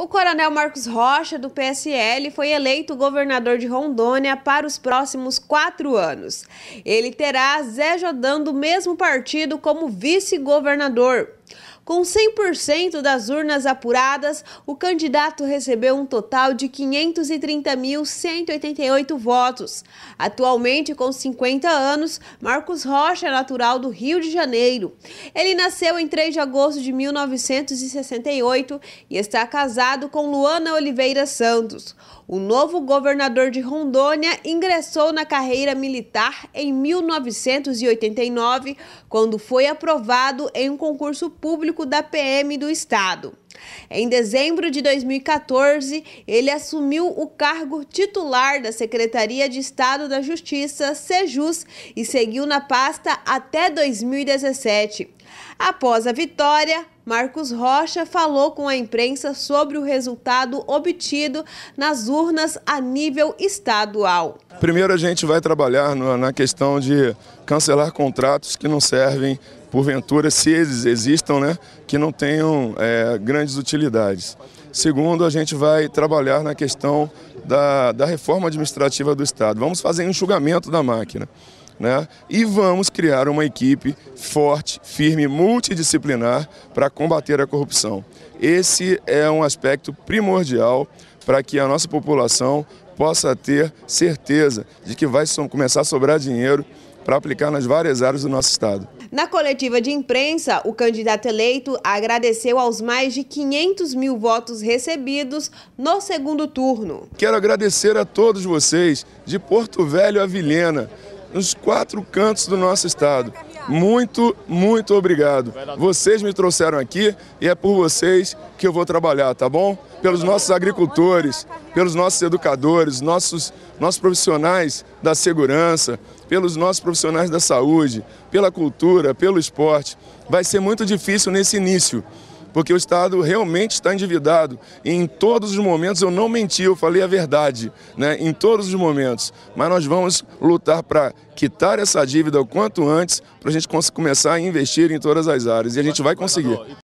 O coronel Marcos Rocha, do PSL, foi eleito governador de Rondônia para os próximos quatro anos. Ele terá Zé Jodão do mesmo partido como vice-governador. Com 100% das urnas apuradas, o candidato recebeu um total de 530.188 votos. Atualmente, com 50 anos, Marcos Rocha é natural do Rio de Janeiro. Ele nasceu em 3 de agosto de 1968 e está casado com Luana Oliveira Santos. O novo governador de Rondônia ingressou na carreira militar em 1989, quando foi aprovado em um concurso público Público da PM do Estado. Em dezembro de 2014, ele assumiu o cargo titular da Secretaria de Estado da Justiça, SEJUS, e seguiu na pasta até 2017. Após a vitória, Marcos Rocha falou com a imprensa sobre o resultado obtido nas urnas a nível estadual. Primeiro, a gente vai trabalhar na questão de cancelar contratos que não servem, porventura, se eles existam, né, que não tenham é, grandes utilidades. Segundo, a gente vai trabalhar na questão da, da reforma administrativa do Estado. Vamos fazer enxugamento da máquina. Né? E vamos criar uma equipe forte, firme, multidisciplinar para combater a corrupção. Esse é um aspecto primordial para que a nossa população possa ter certeza de que vai começar a sobrar dinheiro para aplicar nas várias áreas do nosso estado. Na coletiva de imprensa, o candidato eleito agradeceu aos mais de 500 mil votos recebidos no segundo turno. Quero agradecer a todos vocês, de Porto Velho a Vilhena, nos quatro cantos do nosso estado. Muito, muito obrigado. Vocês me trouxeram aqui e é por vocês que eu vou trabalhar, tá bom? Pelos nossos agricultores, pelos nossos educadores, nossos, nossos profissionais da segurança, pelos nossos profissionais da saúde, pela cultura, pelo esporte. Vai ser muito difícil nesse início porque o Estado realmente está endividado. E em todos os momentos eu não menti, eu falei a verdade, né? em todos os momentos. Mas nós vamos lutar para quitar essa dívida o quanto antes, para a gente começar a investir em todas as áreas. E a gente vai conseguir.